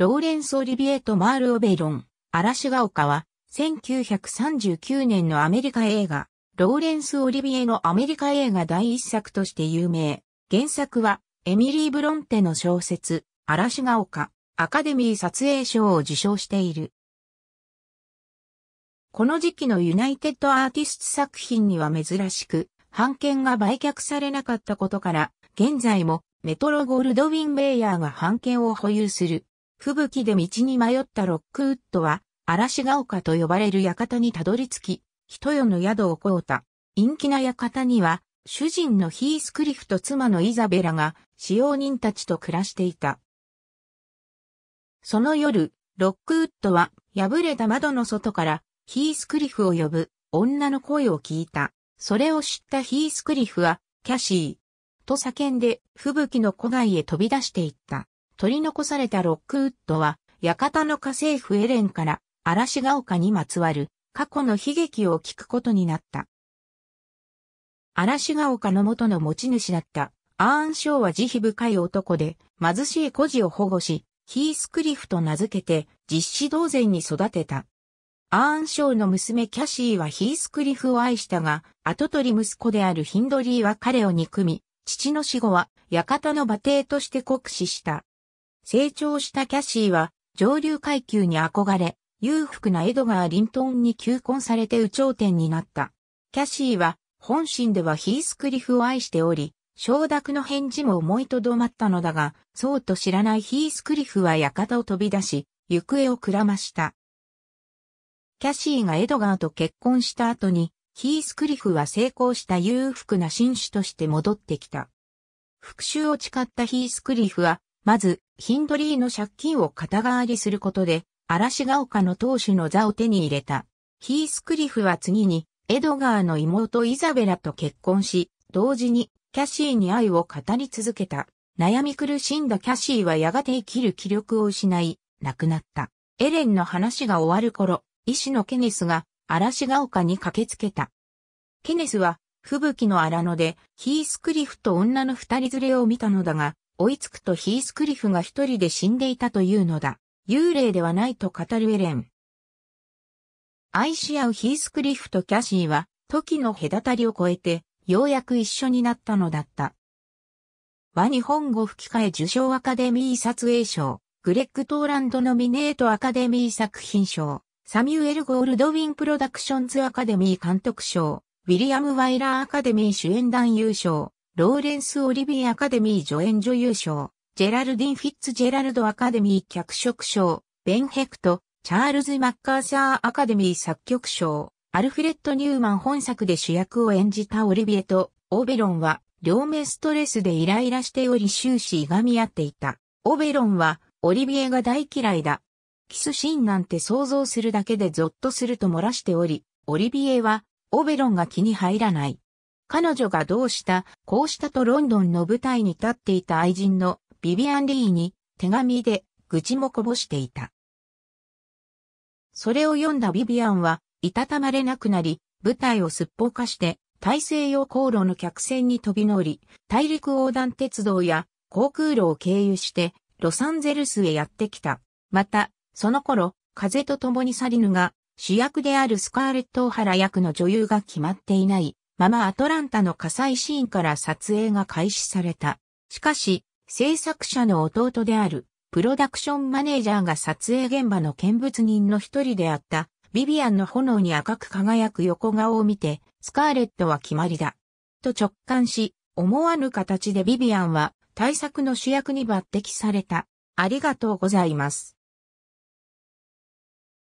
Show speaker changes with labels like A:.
A: ローレンス・オリビエとマール・オベロン、嵐が丘は、1939年のアメリカ映画、ローレンス・オリビエのアメリカ映画第一作として有名。原作は、エミリー・ブロンテの小説、嵐が丘、アカデミー撮影賞を受賞している。この時期のユナイテッドアーティスト作品には珍しく、版権が売却されなかったことから、現在もメトロゴールドウィン・ベイヤーが版権を保有する吹雪で道に迷ったロックウッドは、嵐が丘と呼ばれる館にたどり着き、人よの宿を買うた。陰気な館には、主人のヒースクリフと妻のイザベラが、使用人たちと暮らしていた。その夜、ロックウッドは、破れた窓の外から、ヒースクリフを呼ぶ、女の声を聞いた。それを知ったヒースクリフは、キャシー、と叫んで、吹雪の古外へ飛び出していった。取り残されたロックウッドは、館の家政婦エレンから嵐が丘にまつわる過去の悲劇を聞くことになった。嵐が丘の元の持ち主だったアーン・ショーは慈悲深い男で貧しい孤児を保護し、ヒースクリフと名付けて実施同然に育てた。アーン・ショーの娘キャシーはヒースクリフを愛したが、後取り息子であるヒンドリーは彼を憎み、父の死後は館の馬蹄として酷使した。成長したキャシーは上流階級に憧れ、裕福なエドガー・リントンに求婚されて有頂天になった。キャシーは本心ではヒースクリフを愛しており、承諾の返事も思いとどまったのだが、そうと知らないヒースクリフは館を飛び出し、行方をくらました。キャシーがエドガーと結婚した後に、ヒースクリフは成功した裕福な紳士として戻ってきた。復讐を誓ったヒースクリフは、まず、ヒンドリーの借金を肩代わりすることで、嵐が丘の当主の座を手に入れた。ヒースクリフは次に、エドガーの妹イザベラと結婚し、同時にキャシーに愛を語り続けた。悩み苦しんだキャシーはやがて生きる気力を失い、亡くなった。エレンの話が終わる頃、医師のケネスが嵐が丘に駆けつけた。ケネスは吹雪の荒野でヒースクリフと女の二人連れを見たのだが、追いつくとヒースクリフが一人で死んでいたというのだ。幽霊ではないと語るエレン。愛し合うヒースクリフとキャシーは、時の隔たりを越えて、ようやく一緒になったのだった。和日本語吹き替え受賞アカデミー撮影賞、グレッグ・トーランドノミネートアカデミー作品賞、サミュエル・ゴールドウィン・プロダクションズ・アカデミー監督賞、ウィリアム・ワイラー・アカデミー主演男優賞、ローレンス・オリビーアカデミー助演女優賞、ジェラルディン・フィッツ・ジェラルド・アカデミー脚色賞、ベン・ヘクト、チャールズ・マッカーサー・アカデミー作曲賞、アルフレッド・ニューマン本作で主役を演じたオリビエとオベロンは、両目ストレスでイライラしており終始いがみ合っていた。オベロンは、オリビエが大嫌いだ。キスシーンなんて想像するだけでゾッとすると漏らしており、オリビエは、オベロンが気に入らない。彼女がどうした、こうしたとロンドンの舞台に立っていた愛人のビビアン・リーに手紙で愚痴もこぼしていた。それを読んだビビアンは、いたたまれなくなり、舞台をすっぽかして、大西洋航路の客船に飛び乗り、大陸横断鉄道や航空路を経由して、ロサンゼルスへやってきた。また、その頃、風と共に去りぬが、主役であるスカーレット・オハラ役の女優が決まっていないままアトランタの火災シーンから撮影が開始された。しかし、制作者の弟である、プロダクションマネージャーが撮影現場の見物人の一人であった、ビビアンの炎に赤く輝く横顔を見て、スカーレットは決まりだ。と直感し、思わぬ形でビビアンは、対策の主役に抜擢された。ありがとうございます。